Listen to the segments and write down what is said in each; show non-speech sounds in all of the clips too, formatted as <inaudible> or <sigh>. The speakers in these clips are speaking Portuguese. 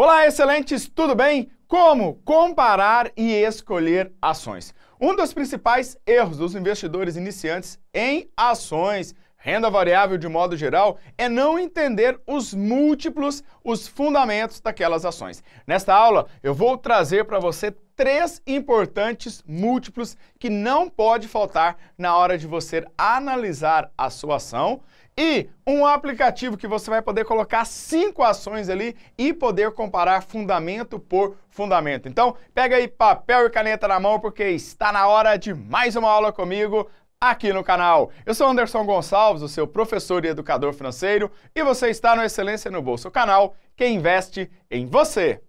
Olá, excelentes, tudo bem? Como comparar e escolher ações? Um dos principais erros dos investidores iniciantes em ações, renda variável de modo geral, é não entender os múltiplos, os fundamentos daquelas ações. Nesta aula, eu vou trazer para você três importantes múltiplos que não pode faltar na hora de você analisar a sua ação e um aplicativo que você vai poder colocar cinco ações ali e poder comparar fundamento por fundamento. Então, pega aí papel e caneta na mão porque está na hora de mais uma aula comigo aqui no canal. Eu sou Anderson Gonçalves, o seu professor e educador financeiro, e você está no Excelência no Bolso, o canal que investe em você.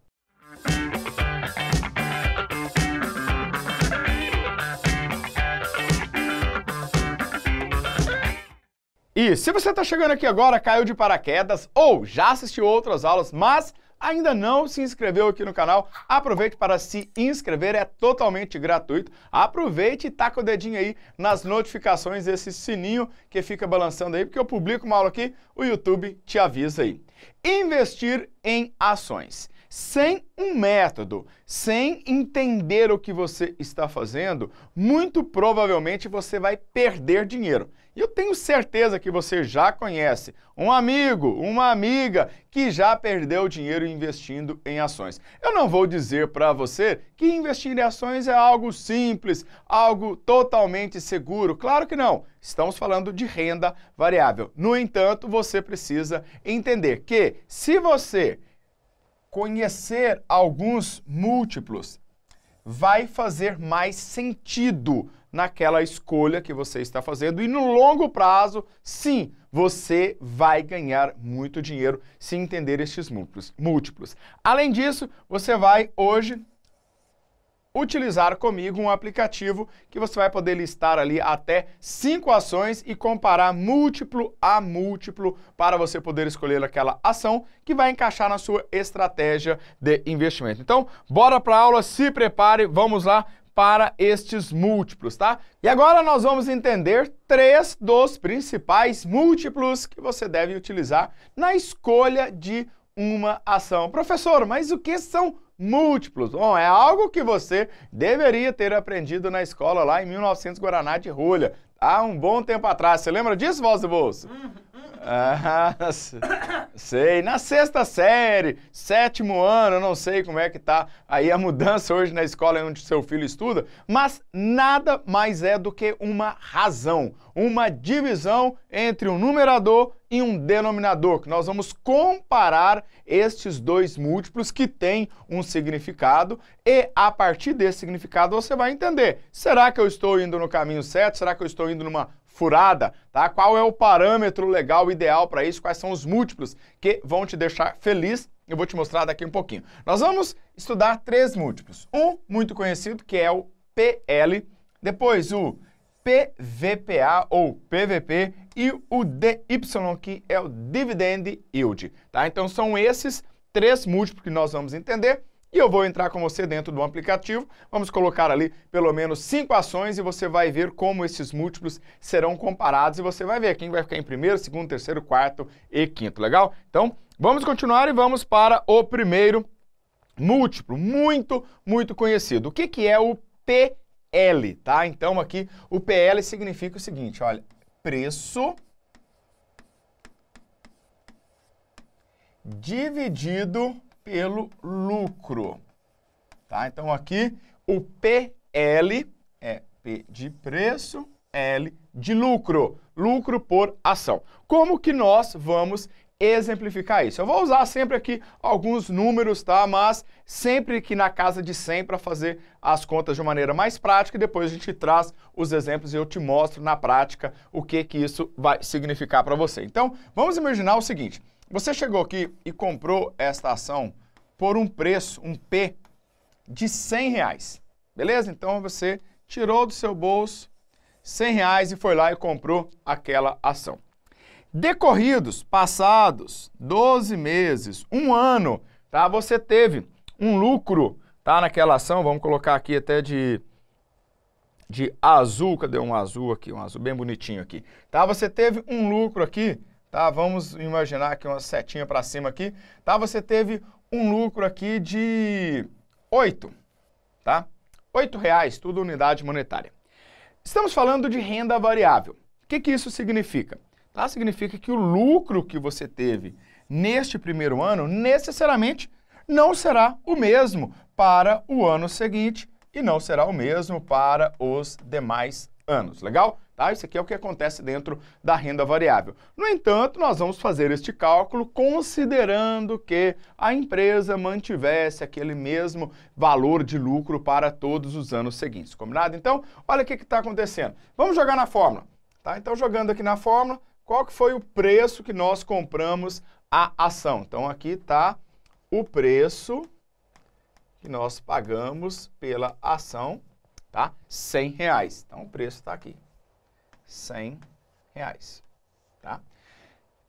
E se você está chegando aqui agora, caiu de paraquedas ou já assistiu outras aulas, mas ainda não se inscreveu aqui no canal, aproveite para se inscrever, é totalmente gratuito. Aproveite e taca o dedinho aí nas notificações, esse sininho que fica balançando aí, porque eu publico uma aula aqui, o YouTube te avisa aí. Investir em ações sem um método, sem entender o que você está fazendo, muito provavelmente você vai perder dinheiro. E eu tenho certeza que você já conhece um amigo, uma amiga que já perdeu dinheiro investindo em ações. Eu não vou dizer para você que investir em ações é algo simples, algo totalmente seguro. Claro que não. Estamos falando de renda variável. No entanto, você precisa entender que se você conhecer alguns múltiplos vai fazer mais sentido naquela escolha que você está fazendo e no longo prazo, sim, você vai ganhar muito dinheiro se entender estes múltiplos. Além disso, você vai hoje utilizar comigo um aplicativo que você vai poder listar ali até cinco ações e comparar múltiplo a múltiplo para você poder escolher aquela ação que vai encaixar na sua estratégia de investimento. Então, bora para a aula, se prepare, vamos lá para estes múltiplos, tá? E agora nós vamos entender três dos principais múltiplos que você deve utilizar na escolha de uma ação. Professor, mas o que são múltiplos? múltiplos. Bom, é algo que você deveria ter aprendido na escola lá em 1900 Guaraná de Rolha, há um bom tempo atrás. Você lembra disso, Voz do Bolso? Ah, <laughs> sei. Na sexta série, sétimo ano, não sei como é que tá aí a mudança hoje na escola onde seu filho estuda, mas nada mais é do que uma razão, uma divisão entre um numerador e um denominador, que nós vamos comparar estes dois múltiplos que têm um significado e a partir desse significado você vai entender, será que eu estou indo no caminho certo? Será que eu estou indo numa furada, tá? Qual é o parâmetro legal ideal para isso? Quais são os múltiplos que vão te deixar feliz? Eu vou te mostrar daqui um pouquinho. Nós vamos estudar três múltiplos. Um muito conhecido que é o PL, depois o PVPA ou PVP e o DY, que é o dividend yield. Tá? Então, são esses três múltiplos que nós vamos entender e eu vou entrar com você dentro do aplicativo. Vamos colocar ali pelo menos cinco ações e você vai ver como esses múltiplos serão comparados e você vai ver quem vai ficar em primeiro, segundo, terceiro, quarto e quinto. Legal? Então, vamos continuar e vamos para o primeiro múltiplo, muito, muito conhecido. O que, que é o PL, tá? Então, aqui, o PL significa o seguinte, olha, preço dividido pelo lucro. Tá? Então aqui o PL é P de preço, L de lucro, lucro por ação. Como que nós vamos exemplificar isso. Eu vou usar sempre aqui alguns números, tá? Mas sempre que na casa de 100 para fazer as contas de uma maneira mais prática e depois a gente traz os exemplos e eu te mostro na prática o que que isso vai significar para você. Então, vamos imaginar o seguinte. Você chegou aqui e comprou esta ação por um preço, um P, de 100 reais. Beleza? Então você tirou do seu bolso 100 reais e foi lá e comprou aquela ação. Decorridos, passados 12 meses, um ano, tá? Você teve um lucro, tá? Naquela ação, vamos colocar aqui até de de azul, cadê um azul aqui, um azul bem bonitinho aqui, tá? Você teve um lucro aqui, tá? Vamos imaginar aqui uma setinha para cima aqui, tá? Você teve um lucro aqui de 8, tá? 8 reais, tudo unidade monetária. Estamos falando de renda variável. O que, que isso significa? tá? significa que o lucro que você teve neste primeiro ano necessariamente não será o mesmo para o ano seguinte e não será o mesmo para os demais anos. Legal? Tá? Isso aqui é o que acontece dentro da renda variável. No entanto, nós vamos fazer este cálculo considerando que a empresa mantivesse aquele mesmo valor de lucro para todos os anos seguintes. Combinado? Então, olha o que está acontecendo. Vamos jogar na fórmula. Tá? Então, jogando aqui na fórmula, qual que foi o preço que nós compramos a ação. Então, aqui está o preço que nós pagamos pela ação, tá? 100 reais. Então, o preço está aqui, 100 reais, tá?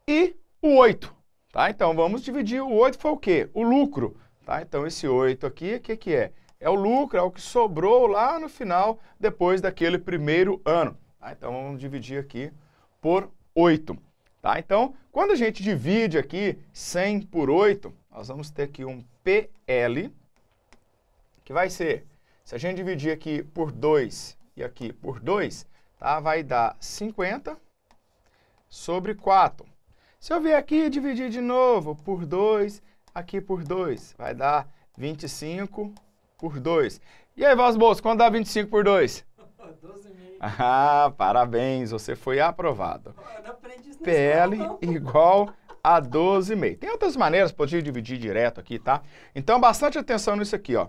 E o 8, tá? Então, vamos dividir o 8 foi o quê? O lucro, tá? Então, esse 8 aqui, o que, que é? É o lucro, é o que sobrou lá no final, depois daquele primeiro ano. Tá? Então, vamos dividir aqui por 8. Tá? Então, quando a gente divide aqui 100 por 8, nós vamos ter aqui um PL, que vai ser, se a gente dividir aqui por 2 e aqui por 2, tá? vai dar 50 sobre 4. Se eu vier aqui e dividir de novo por 2, aqui por 2, vai dar 25 por 2. E aí, Vasbos, Bolso, quanto dá 25 por 2? 12 <laughs> mil. Ah, parabéns, você foi aprovado. PL igual a 12,5. Tem outras maneiras, podia dividir direto aqui, tá? Então, bastante atenção nisso aqui, ó.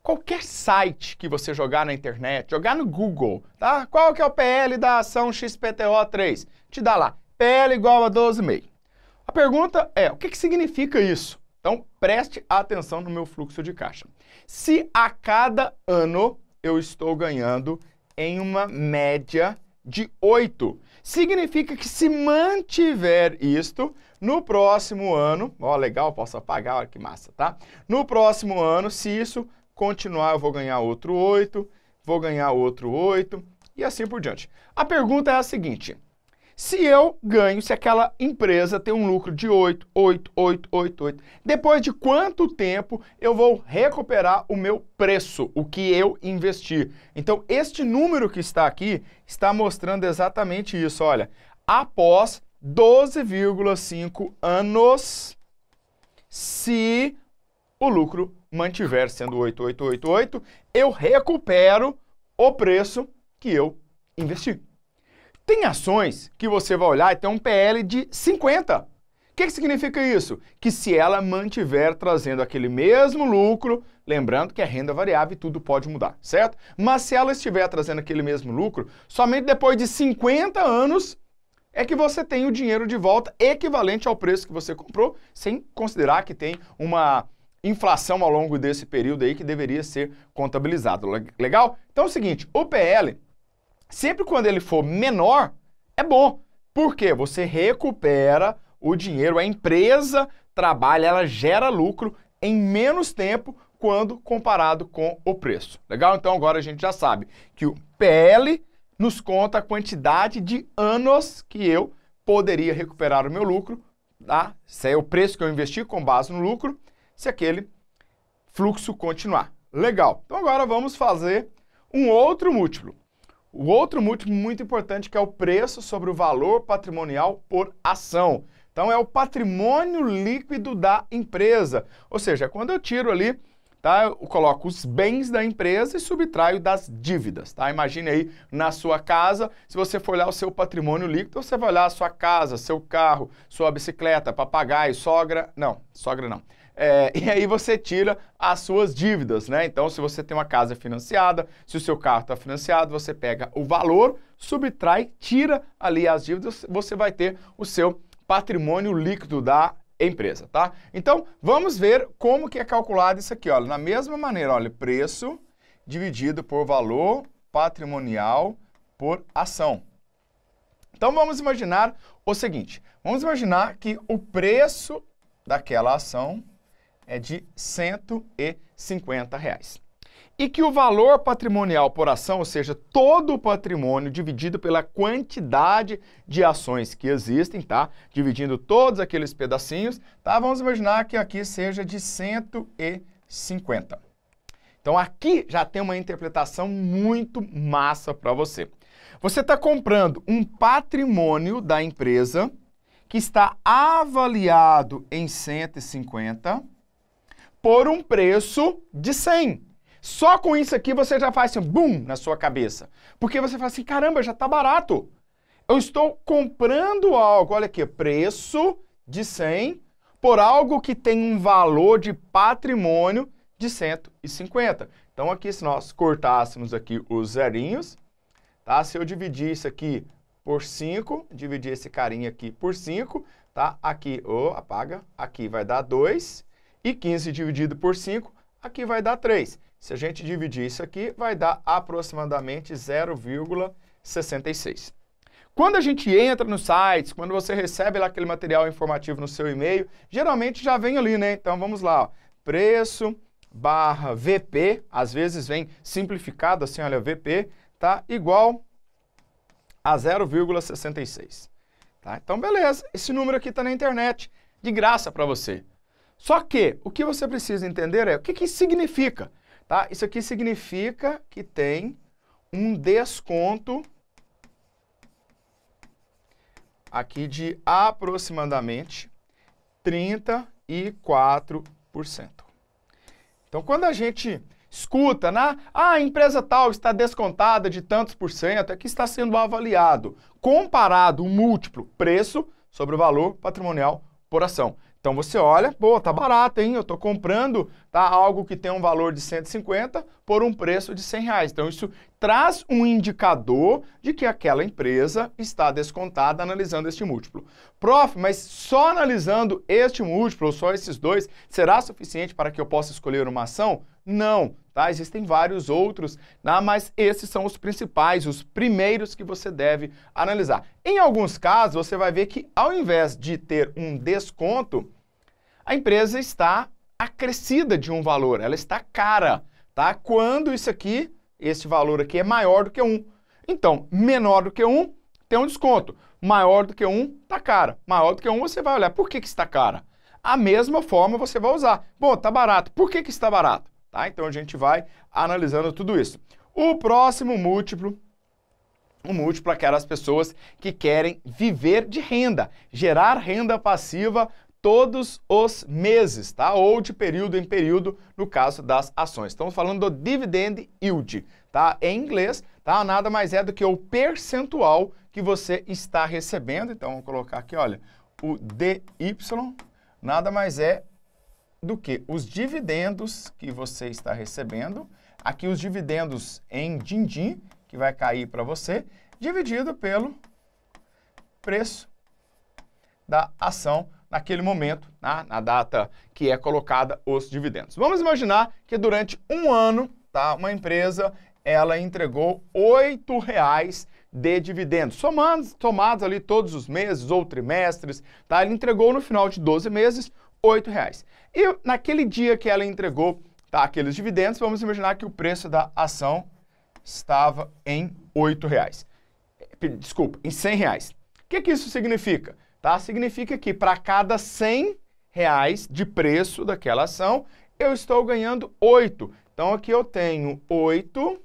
Qualquer site que você jogar na internet, jogar no Google, tá? Qual que é o PL da ação XPTO3? Te dá lá, PL igual a 12,5. A pergunta é, o que, que significa isso? Então, preste atenção no meu fluxo de caixa. Se a cada ano eu estou ganhando em uma média de 8. Significa que se mantiver isto, no próximo ano, ó, legal, posso apagar, olha que massa, tá? No próximo ano, se isso continuar, eu vou ganhar outro 8, vou ganhar outro 8 e assim por diante. A pergunta é a seguinte, se eu ganho, se aquela empresa tem um lucro de 8, 8, 8, 8, 8, depois de quanto tempo eu vou recuperar o meu preço, o que eu investi? Então, este número que está aqui está mostrando exatamente isso, olha. Após 12,5 anos, se o lucro mantiver sendo 8888, eu recupero o preço que eu investi. Tem ações que você vai olhar e tem um PL de 50. O que, que, significa isso? Que se ela mantiver trazendo aquele mesmo lucro, lembrando que a renda variável e tudo pode mudar, certo? Mas se ela estiver trazendo aquele mesmo lucro, somente depois de 50 anos é que você tem o dinheiro de volta equivalente ao preço que você comprou, sem considerar que tem uma inflação ao longo desse período aí que deveria ser contabilizado. Legal? Então é o seguinte, o PL Sempre quando ele for menor, é bom. porque Você recupera o dinheiro, a empresa trabalha, ela gera lucro em menos tempo quando comparado com o preço. Legal? Então agora a gente já sabe que o PL nos conta a quantidade de anos que eu poderia recuperar o meu lucro, tá? Se é o preço que eu investi com base no lucro, se aquele fluxo continuar. Legal. Então agora vamos fazer um outro múltiplo. O outro múltiplo muito importante que é o preço sobre o valor patrimonial por ação. Então é o patrimônio líquido da empresa. Ou seja, quando eu tiro ali, tá, eu coloco os bens da empresa e subtraio das dívidas, tá? Imagine aí na sua casa, se você for olhar o seu patrimônio líquido, você vai olhar a sua casa, seu carro, sua bicicleta, papagaio, sogra, não, sogra não é, <laughs> e aí você tira as suas dívidas, né? Então, se você tem uma casa financiada, se o seu carro está financiado, você pega o valor, subtrai, tira ali as dívidas, você vai ter o seu patrimônio líquido da empresa, tá? Então, vamos ver como que é calculado isso aqui, olha. Na mesma maneira, olha, preço dividido por valor patrimonial por ação. Então, vamos imaginar o seguinte. Vamos imaginar que o preço daquela ação é de 150 reais. E que o valor patrimonial por ação, ou seja, todo o patrimônio dividido pela quantidade de ações que existem, tá? Dividindo todos aqueles pedacinhos, tá? Vamos imaginar que aqui seja de 150. Então aqui já tem uma interpretação muito massa para você. Você está comprando um patrimônio da empresa que está avaliado em 150 por um preço de 100. Só com isso aqui você já faz assim, bum, na sua cabeça. Porque você fala assim, caramba, já está barato. Eu estou comprando algo, olha aqui, preço de 100 por algo que tem um valor de patrimônio de 150. Então aqui se nós cortássemos aqui os zerinhos, tá? Se eu dividir isso aqui por 5, dividir esse carinha aqui por 5, tá? Aqui, oh, apaga, aqui vai dar 2 e 15 dividido por 5, aqui vai dar 3. Se a gente dividir isso aqui, vai dar aproximadamente 0,66. Quando a gente entra nos sites, quando você recebe lá aquele material informativo no seu e-mail, geralmente já vem ali, né? Então vamos lá, ó. preço barra VP, às vezes vem simplificado assim, olha, VP, tá? Igual a 0,66. Tá? Então beleza, esse número aqui está na internet, de graça para você. Só que o que você precisa entender é o que, que isso significa. Tá? Isso aqui significa que tem um desconto aqui de aproximadamente 34%. Então, quando a gente escuta, né? Ah, a empresa tal está descontada de tantos por cento, é que está sendo avaliado, comparado o múltiplo preço sobre o valor patrimonial por ação. Então você olha, pô, tá barato, hein? Eu tô comprando tá, algo que tem um valor de 150 por um preço de 100 reais. Então isso traz um indicador de que aquela empresa está descontada analisando este múltiplo. Prof, mas só analisando este múltiplo, ou só esses dois, será suficiente para que eu possa escolher uma ação? Não, tá? Existem vários outros, né? mas esses são os principais, os primeiros que você deve analisar. Em alguns casos, você vai ver que ao invés de ter um desconto, a empresa está acrescida de um valor, ela está cara, tá? Quando isso aqui, esse valor aqui é maior do que Um. Então, menor do que um, tem um desconto. Maior do que um, tá cara. Maior do que um, você vai olhar, por que, que está cara? A mesma forma você vai usar. Bom, tá barato. Por que, que está barato? Tá? Então a gente vai analisando tudo isso. O próximo múltiplo um múltiplo é aquelas pessoas que querem viver de renda, gerar renda passiva todos os meses, tá? Ou de período em período, no caso das ações. Estamos falando do dividend yield, tá? Em inglês, tá? Nada mais é do que o percentual que você está recebendo. Então, vou colocar aqui, olha, o DY nada mais é do que os dividendos que você está recebendo. Aqui os dividendos em din-din, que vai cair para você, dividido pelo preço da ação naquele momento, na, na data que é colocada os dividendos. Vamos imaginar que durante um ano, tá, uma empresa ela entregou R$ reais de dividendos, somados tomados ali todos os meses ou trimestres, tá? Ele entregou no final de 12 meses R$ reais. E naquele dia que ela entregou tá, aqueles dividendos, vamos imaginar que o preço da ação estava em R$ reais. Desculpa, em R$ reais. O que, que isso significa? Tá? Significa que para cada R$ reais de preço daquela ação, eu estou ganhando 8. Então aqui eu tenho 8%.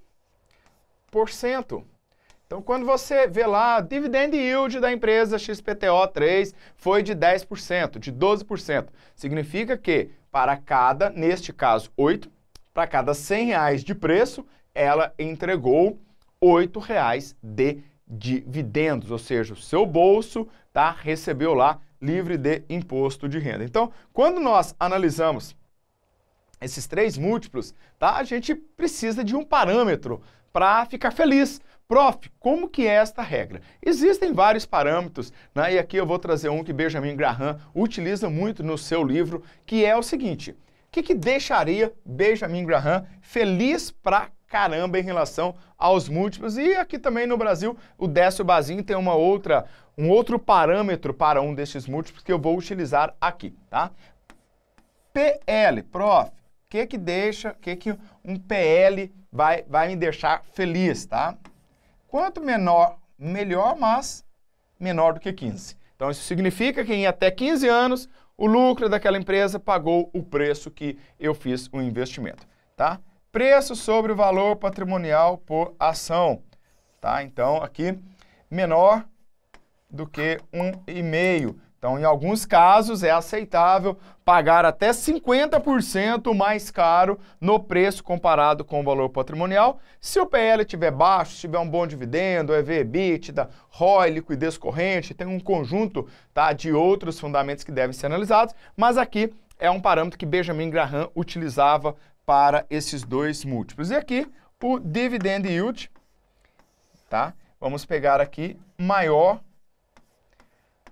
Então, quando você vê lá, dividend yield da empresa XPTO3 foi de 10%, de 12%. Significa que para cada, neste caso, 8, para cada 100 reais de preço, ela entregou 8 reais de dividendos, ou seja, o seu bolso tá, recebeu lá livre de imposto de renda. Então, quando nós analisamos esses três múltiplos, tá, a gente precisa de um parâmetro para ficar feliz, Prof, como que é esta regra? Existem vários parâmetros, né? e aqui eu vou trazer um que Benjamin Graham utiliza muito no seu livro, que é o seguinte, o que, que deixaria Benjamin Graham feliz pra caramba em relação aos múltiplos. E aqui também no Brasil, o Décio Bazin tem uma outra, um outro parâmetro para um destes múltiplos que eu vou utilizar aqui, tá? PL, prof, o que que deixa, o que que um PL vai, vai me deixar feliz, tá? Quanto menor, melhor, mas menor do que 15. Então, isso significa que em até 15 anos, o lucro daquela empresa pagou o preço que eu fiz o investimento, tá? Preço sobre o valor patrimonial por ação, tá? Então, aqui, menor do que 1,5. Então, em alguns casos, é aceitável pagar até 50% mais caro no preço comparado com o valor patrimonial, se o PL tiver baixo, se tiver um bom dividendo, EV, é EBITDA, ROI, liquidez corrente, tem um conjunto tá, de outros fundamentos que devem ser analisados, mas aqui é um parâmetro que Benjamin Graham utilizava para esses dois múltiplos. E aqui, o dividend yield, tá? Vamos pegar aqui maior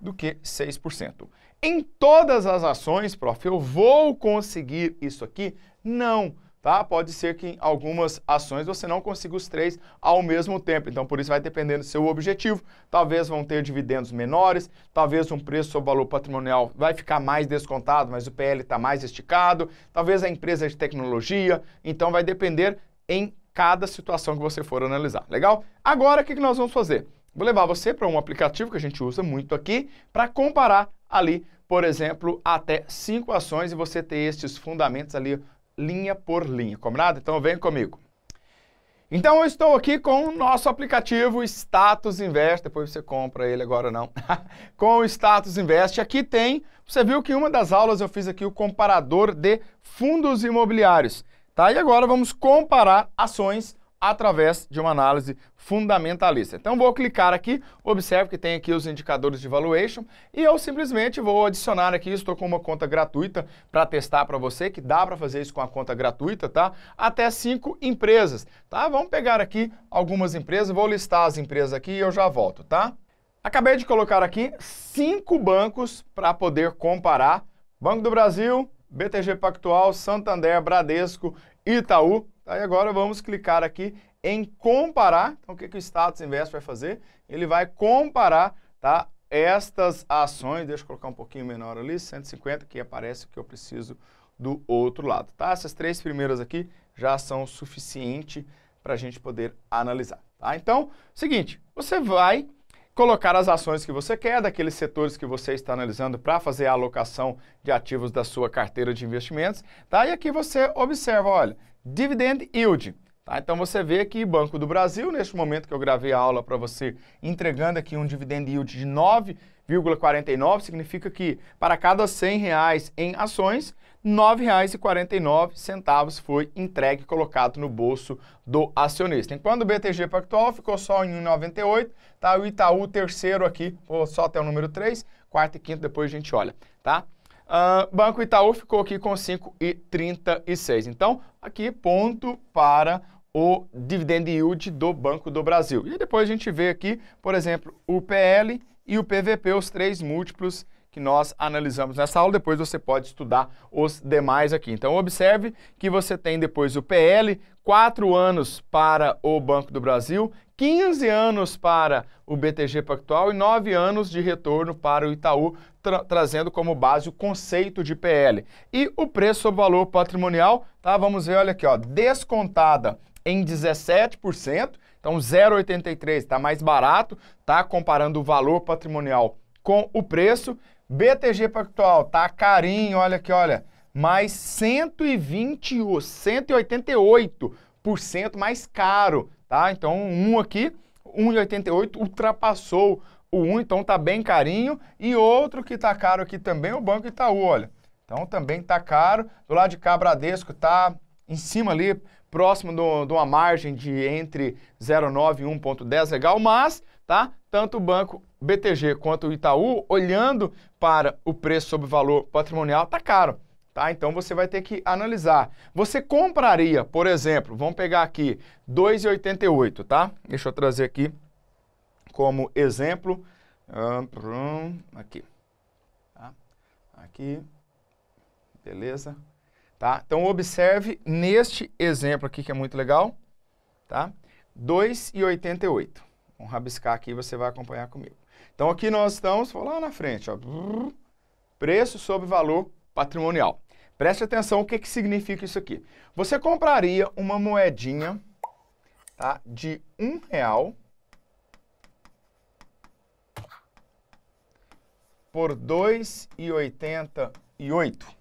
do que 6%. Em todas as ações, prof, eu vou conseguir isso aqui? Não. Tá? Pode ser que em algumas ações você não consiga os três ao mesmo tempo. Então, por isso vai dependendo do seu objetivo. Talvez vão ter dividendos menores, talvez um preço sobre valor patrimonial vai ficar mais descontado, mas o PL está mais esticado, talvez a empresa de tecnologia. Então, vai depender em cada situação que você for analisar. Legal? Agora, o que nós vamos fazer? Vou levar você para um aplicativo que a gente usa muito aqui para comparar ali, por exemplo, até cinco ações e você ter estes fundamentos ali linha por linha, combinado? Então vem comigo. Então eu estou aqui com o nosso aplicativo Status Invest, depois você compra ele agora não, <laughs> com o Status Invest. Aqui tem, você viu que uma das aulas eu fiz aqui o comparador de fundos imobiliários, tá? E agora vamos comparar ações através de uma análise fundamentalista. Então vou clicar aqui, observe que tem aqui os indicadores de valuation e eu simplesmente vou adicionar aqui, estou com uma conta gratuita para testar para você, que dá para fazer isso com a conta gratuita, tá? Até cinco empresas, tá? Vamos pegar aqui algumas empresas, vou listar as empresas aqui e eu já volto, tá? Acabei de colocar aqui cinco bancos para poder comparar. Banco do Brasil, BTG Pactual, Santander, Bradesco, Itaú Tá? E agora vamos clicar aqui em comparar. Então, o que, que o status invest vai fazer? Ele vai comparar tá, estas ações. Deixa eu colocar um pouquinho menor ali, 150, que aparece o que eu preciso do outro lado. Tá? Essas três primeiras aqui já são suficiente para a gente poder analisar. Tá? Então, seguinte, você vai colocar as ações que você quer, daqueles setores que você está analisando para fazer a alocação de ativos da sua carteira de investimentos. Tá? E aqui você observa, olha, dividend yield. Tá? Então você vê que Banco do Brasil, neste momento que eu gravei a aula para você, entregando aqui um dividend yield de 9,49, significa que para cada 100 reais em ações, R$ 9,49 foi entregue e colocado no bolso do acionista. Enquanto o BTG Pactual ficou só em 1,98, tá? o Itaú terceiro aqui, vou só até o número 3, quarto e quinto depois a gente olha. Tá? Uh, Banco Itaú ficou aqui com 5,36. Então, aqui ponto para o dividend yield do Banco do Brasil. E depois a gente vê aqui, por exemplo, o PL e o PVP, os três múltiplos que nós analisamos nessa aula. Depois você pode estudar os demais aqui. Então, observe que você tem depois o PL, 4 anos para o Banco do Brasil, 15 anos para o BTG Pactual e 9 anos de retorno para o Itaú, tra trazendo como base o conceito de PL. E o preço sobre valor patrimonial, tá? Vamos ver, olha aqui, ó, descontada em 17%, então 0,83 está mais barato, tá comparando o valor patrimonial com o preço. BTG Pactual tá carinho, olha aqui, olha, mais 120, 188% mais caro, tá? Então, um aqui, 1,88 ultrapassou o 1, então tá bem carinho, e outro que tá caro aqui também, o Banco Itaú, olha. Então também tá caro. Do lado de cá, Bradesco tá em cima ali, próximo de uma margem de entre 0,9 e 1,10 legal, mas tá? tanto o banco BTG quanto o Itaú, olhando para o preço sobre valor patrimonial, está caro. Tá? Então você vai ter que analisar. Você compraria, por exemplo, vamos pegar aqui 2,88, tá? Deixa eu trazer aqui como exemplo. Aqui. Tá? Aqui. Beleza. Tá? Então, observe neste exemplo aqui, que é muito legal, tá? 2,88. Vamos rabiscar aqui e você vai acompanhar comigo. Então, aqui nós estamos, vou lá na frente, ó, preço sobre valor patrimonial. Preste atenção o que, que significa isso aqui. Você compraria uma moedinha tá, de um real por 2,88.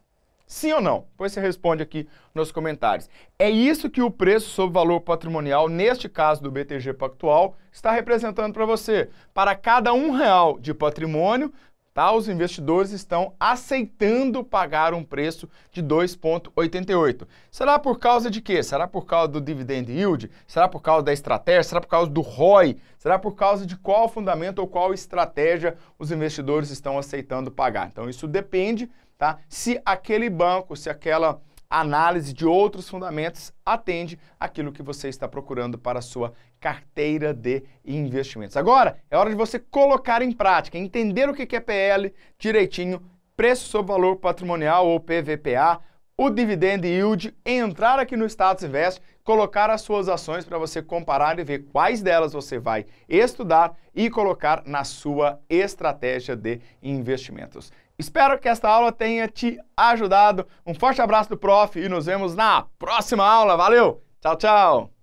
Sim ou não? Depois você responde aqui nos comentários. É isso que o preço sobre valor patrimonial, neste caso do BTG Pactual, está representando para você. Para cada um real de patrimônio, tá, os investidores estão aceitando pagar um preço de 2,88. Será por causa de quê? Será por causa do dividend yield? Será por causa da estratégia? Será por causa do ROI? Será por causa de qual fundamento ou qual estratégia os investidores estão aceitando pagar? Então, isso depende tá? se aquele banco, se aquela análise de outros fundamentos atende aquilo que você está procurando para a sua carteira de investimentos. Agora é hora de você colocar em prática, entender o que é PL direitinho, preço sobre valor patrimonial ou PVPA, o dividendo yield, entrar aqui no Status Invest, colocar as suas ações para você comparar e ver quais delas você vai estudar e colocar na sua estratégia de investimentos. Espero que esta aula tenha te ajudado. Um forte abraço do prof e nos vemos na próxima aula. Valeu! Tchau, tchau!